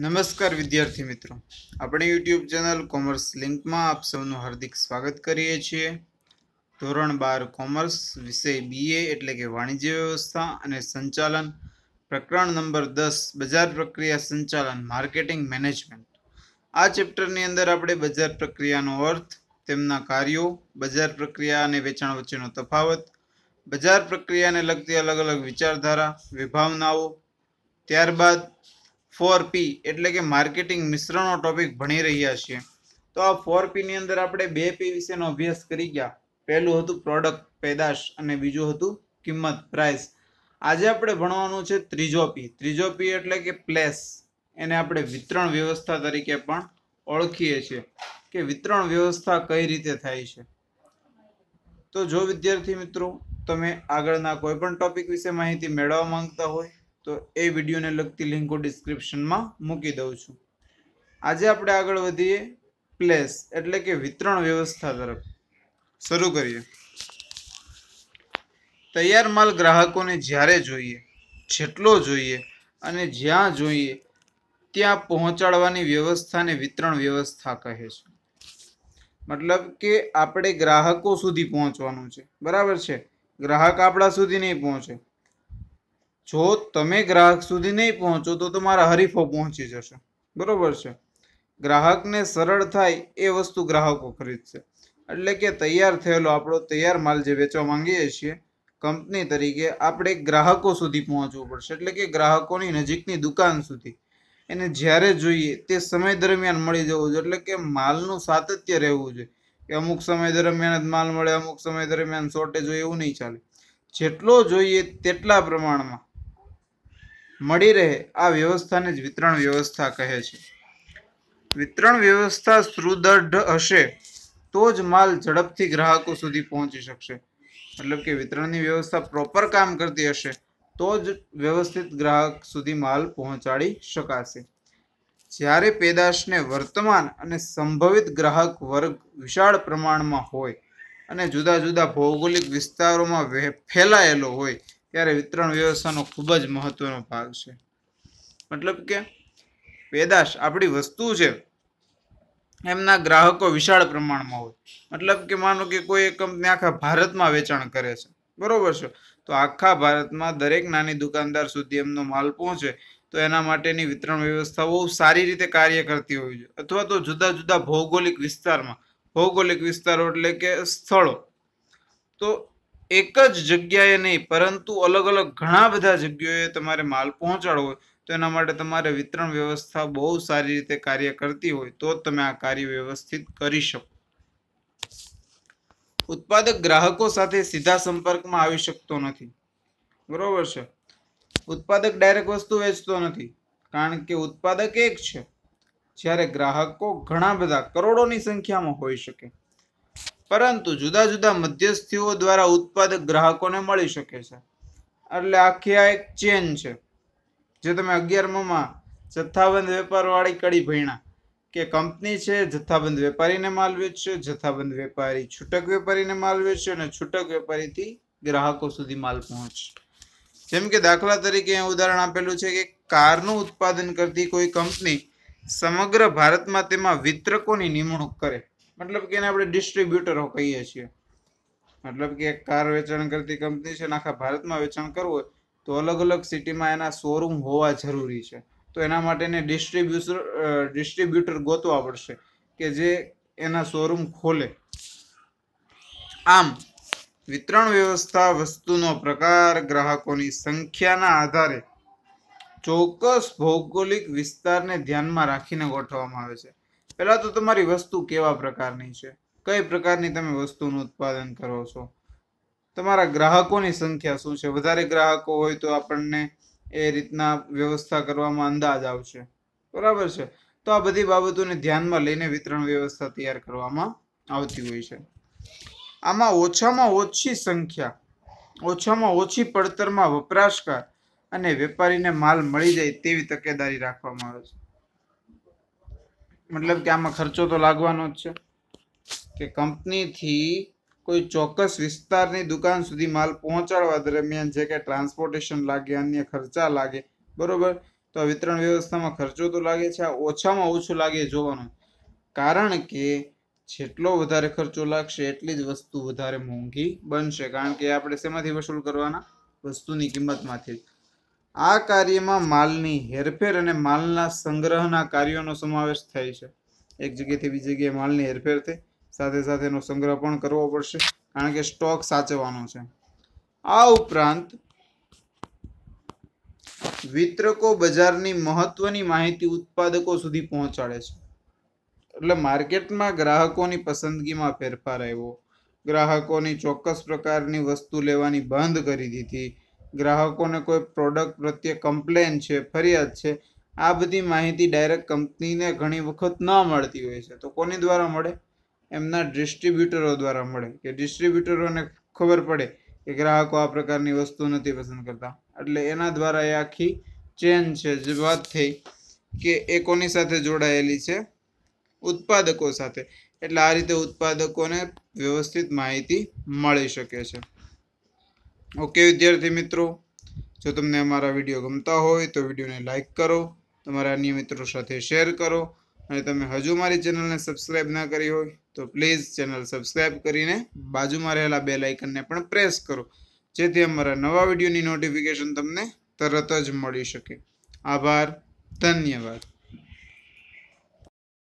નમસ્કાર વિદ્યાર્થી મિત્રો આપણે યુટ્યુબ ચેનલ કોમર્સ લિંકમાં આપ સૌનું હાર્દિક સ્વાગત કરીએ છીએ ધોરણ બાર કોમર્સ વિષય બીએ એટલે કે વાણિજ્ય વ્યવસ્થા અને સંચાલન પ્રકરણ નંબર દસ બજાર પ્રક્રિયા સંચાલન માર્કેટિંગ મેનેજમેન્ટ આ ચેપ્ટરની અંદર આપણે બજાર પ્રક્રિયાનો અર્થ તેમના કાર્યો બજાર પ્રક્રિયા અને વેચાણ વચ્ચેનો તફાવત બજાર પ્રક્રિયાને લગતી અલગ અલગ વિચારધારા વિભાવનાઓ ત્યારબાદ ફોર પી એટલે કે માર્કેટિંગ મિશ્રણનો ટોપિક ભણી રહ્યા છીએ તો આ ફોર પીની અંદર આપણે બે પી વિશેનો અભ્યાસ કરી ગયા પહેલું હતું પ્રોડક્ટ પેદાશ અને બીજું હતું કિંમત પ્રાઇસ આજે આપણે ભણવાનું છે ત્રીજો પી ત્રીજો પી એટલે કે પ્લેસ એને આપણે વિતરણ વ્યવસ્થા તરીકે પણ ઓળખીએ છીએ કે વિતરણ વ્યવસ્થા કઈ રીતે થાય છે તો જો વિદ્યાર્થી મિત્રો તમે આગળના કોઈપણ ટોપિક વિશે માહિતી મેળવવા માંગતા હોય તો એ વિડીયોને લગતી લિંકો ડિસ્ક્રિપ્શનમાં મૂકી દઉં છું આજે આપણે આગળ વધીએ પ્લેસ એટલે કે વિતરણ વ્યવસ્થા તરફ શરૂ કરીએ તૈયાર માલ ગ્રાહકોને જ્યારે જોઈએ જેટલો જોઈએ અને જ્યાં જોઈએ ત્યાં પહોંચાડવાની વ્યવસ્થાને વિતરણ વ્યવસ્થા કહે છે મતલબ કે આપણે ગ્રાહકો સુધી પહોંચવાનું છે બરાબર છે ગ્રાહક આપણા સુધી નહીં પહોંચે જો તમે ગ્રાહક સુધી નહીં પહોંચો તો તમારા હરીફો પહોંચી જશે બરોબર છે ગ્રાહકને સરળ થાય એ વસ્તુ ગ્રાહકો ખરીદશે એટલે કે તૈયાર થયેલો આપણો તૈયાર માલ જે વેચવા માંગીએ છીએ કંપની તરીકે આપણે ગ્રાહકો સુધી પહોંચવું પડશે એટલે કે ગ્રાહકોની નજીકની દુકાન સુધી એને જ્યારે જોઈએ તે સમય દરમિયાન મળી જવું જોઈએ એટલે કે માલનું સાતત્ય રહેવું જોઈએ કે અમુક સમય દરમિયાન જ માલ મળે અમુક સમય દરમિયાન શોર્ટેજ હોય એવું નહીં ચાલે જેટલો જોઈએ તેટલા પ્રમાણમાં મળી રહે આ વ્યવસ્થાને જ વિતરણ વ્યવસ્થા કહે છે વિતરણ વ્યવસ્થા સુદૃઢ હશે તો જ માલ ઝડપથી ગ્રાહકો સુધી પહોંચી શકશે મતલબ કે વિતરણની વ્યવસ્થા પ્રોપર કામ કરતી હશે તો જ વ્યવસ્થિત ગ્રાહક સુધી માલ પહોંચાડી શકાશે જ્યારે પેદાશને વર્તમાન અને સંભવિત ગ્રાહક વર્ગ વિશાળ પ્રમાણમાં હોય અને જુદા જુદા ભૌગોલિક વિસ્તારોમાં ફેલાયેલો હોય ત્યારે વિતરણ વ્યવસ્થાનો ખૂબ જ મહત્વનો ભાગ છે મતલબ કે પેદાશ આપણી વસ્તુ છે એમના ગ્રાહકો વિશાળ પ્રમાણમાં હોય મતલબ કે માનો કે કોઈ એક કંપની આખા ભારતમાં વેચાણ કરે છે બરોબર છે તો આખા ભારતમાં દરેક નાની દુકાનદાર સુધી એમનો માલ પહોંચે તો એના માટેની વિતરણ વ્યવસ્થા બહુ સારી રીતે કાર્ય કરતી હોવી જોઈએ અથવા તો જુદા જુદા ભૌગોલિક વિસ્તારમાં ભૌગોલિક વિસ્તારો એટલે કે સ્થળો તો એક જ જગ્યાએ નહીં પરંતુ અલગ અલગ ઘણા બધા જગ્યાએ તમારે માલ પહોંચાડવો હોય તો એના માટે તમારે વિતરણ વ્યવસ્થા બહુ સારી રીતે કાર્ય કરતી હોય તો જ તમે આ કાર્ય વ્યવસ્થિત કરી શકો ઉત્પાદક ગ્રાહકો સાથે સીધા સંપર્કમાં આવી શકતો નથી બરોબર છે ઉત્પાદક ડાયરેક્ટ વસ્તુ વેચતો નથી કારણ કે ઉત્પાદક એક છે જ્યારે ગ્રાહકો ઘણા બધા કરોડોની સંખ્યામાં હોઈ શકે પરંતુ જુદા જુદા મધ્યસ્થીઓ દ્વારા ઉત્પાદક ગ્રાહકોને મળી શકે છે એટલે આખી આ એક ચેન છે જે તમે અગિયારમાં જથ્થાબંધ વેપારવાળી કડી ભણ્યા કે કંપની છે જથ્થાબંધ વેપારીને માલ વેચશે જથ્થાબંધ વેપારી છૂટક વેપારીને માલ વેચશે અને છૂટક વેપારીથી ગ્રાહકો સુધી માલ પહોંચશે જેમ કે દાખલા તરીકે ઉદાહરણ આપેલું છે કે કારનું ઉત્પાદન કરતી કોઈ કંપની સમગ્ર ભારતમાં તેમાં વિતરકોની નિમણૂક કરે મતલબ કે એને આપણે ડિસ્ટ્રીબ્યુટરો કહીએ છીએ મતલબ કે એક કાર વેચાણ કરતી કંપની છે આખા ભારતમાં વેચાણ કરવું હોય તો અલગ અલગ સિટીમાં એના શોરૂમ હોવા જરૂરી છે તો એના માટે એને ડિસ્ટ્રીબ્યુટર ડિસ્ટ્રીબ્યુટર ગોતવા પડશે કે જે એના શોરૂમ ખોલે આમ વિતરણ વ્યવસ્થા વસ્તુનો પ્રકાર ગ્રાહકોની સંખ્યાના આધારે ચોક્કસ ભૌગોલિક વિસ્તારને ધ્યાનમાં રાખીને ગોઠવવામાં આવે છે પહેલાં તો તમારી વસ્તુ કેવા પ્રકારની છે કઈ પ્રકારની તમે વસ્તુનું ઉત્પાદન કરો છો તમારા ગ્રાહકોની સંખ્યા શું છે વધારે ગ્રાહકો હોય તો આપણને એ રીતના વ્યવસ્થા કરવામાં અંદાજ આવશે બરાબર છે તો આ બધી બાબતોને ધ્યાનમાં લઈને વિતરણ વ્યવસ્થા તૈયાર કરવામાં આવતી હોય છે આમાં ઓછામાં ઓછી સંખ્યા ઓછામાં ઓછી પડતરમાં વપરાશકાર અને વેપારીને માલ મળી જાય તેવી તકેદારી રાખવામાં આવે છે મતલબ કે આમાં ખર્ચો તો લાગવાનો જ છે કે કંપનીથી કોઈ ચોક્કસ વિસ્તારની દુકાન સુધી માલ પહોંચાડવા દરમિયાન જે કે ટ્રાન્સપોર્ટેશન લાગે અન્ય ખર્ચા લાગે બરોબર તો આ વિતરણ વ્યવસ્થામાં ખર્ચો તો લાગે છે આ ઓછામાં ઓછું લાગે જોવાનું કારણ કે જેટલો વધારે ખર્ચો લાગશે એટલી જ વસ્તુ વધારે મોંઘી બનશે કારણ કે આપણે શેમાંથી વસૂલ કરવાના વસ્તુની કિંમતમાંથી આ કાર્યમાં માલની હેરફેર અને માલના સંગ્રહના કાર્યોનો સમાવેશ થાય છે એક જગ્યાએથી બીજી જગ્યાએ માલની હેરફેર થઈ સાથે સાથે એનો સંગ્રહ પણ કરવો પડશે કારણ કે સ્ટોક સાચવવાનો છે આ ઉપરાંત વિતરકો બજારની મહત્વની માહિતી ઉત્પાદકો સુધી પહોંચાડે છે એટલે માર્કેટમાં ગ્રાહકોની પસંદગીમાં ફેરફાર આવ્યો ગ્રાહકોની ચોક્કસ પ્રકારની વસ્તુ લેવાની બંધ કરી દીધી ગ્રાહકોને કોઈ પ્રોડક્ટ પ્રત્યે કમ્પ્લેન છે ફરિયાદ છે આ બધી માહિતી ડાયરેક્ટ કંપનીને ઘણી વખત ન મળતી હોય છે તો કોની દ્વારા મળે એમના ડિસ્ટ્રીબ્યુટરો દ્વારા મળે કે ડિસ્ટ્રીબ્યુટરોને ખબર પડે કે ગ્રાહકો આ પ્રકારની વસ્તુ નથી પસંદ કરતા એટલે એના દ્વારા એ આખી ચેન છે જે વાત થઈ કે એ કોની સાથે જોડાયેલી છે ઉત્પાદકો સાથે એટલે આ રીતે ઉત્પાદકોને વ્યવસ્થિત માહિતી મળી શકે છે ઓકે વિદ્યાર્થી મિત્રો જો તમને અમારા વિડીયો ગમતા હોય તો વિડીયોને લાઇક કરો તમારા અન્ય મિત્રો સાથે શેર કરો અને તમે હજુ મારી ચેનલને સબસ્ક્રાઈબ ના કરી હોય તો પ્લીઝ ચેનલ સબસ્ક્રાઈબ કરીને બાજુમાં રહેલા બે લાઇકનને પણ પ્રેસ કરો જેથી અમારા નવા વિડીયોની નોટિફિકેશન તમને તરત જ મળી શકે આભાર ધન્યવાદ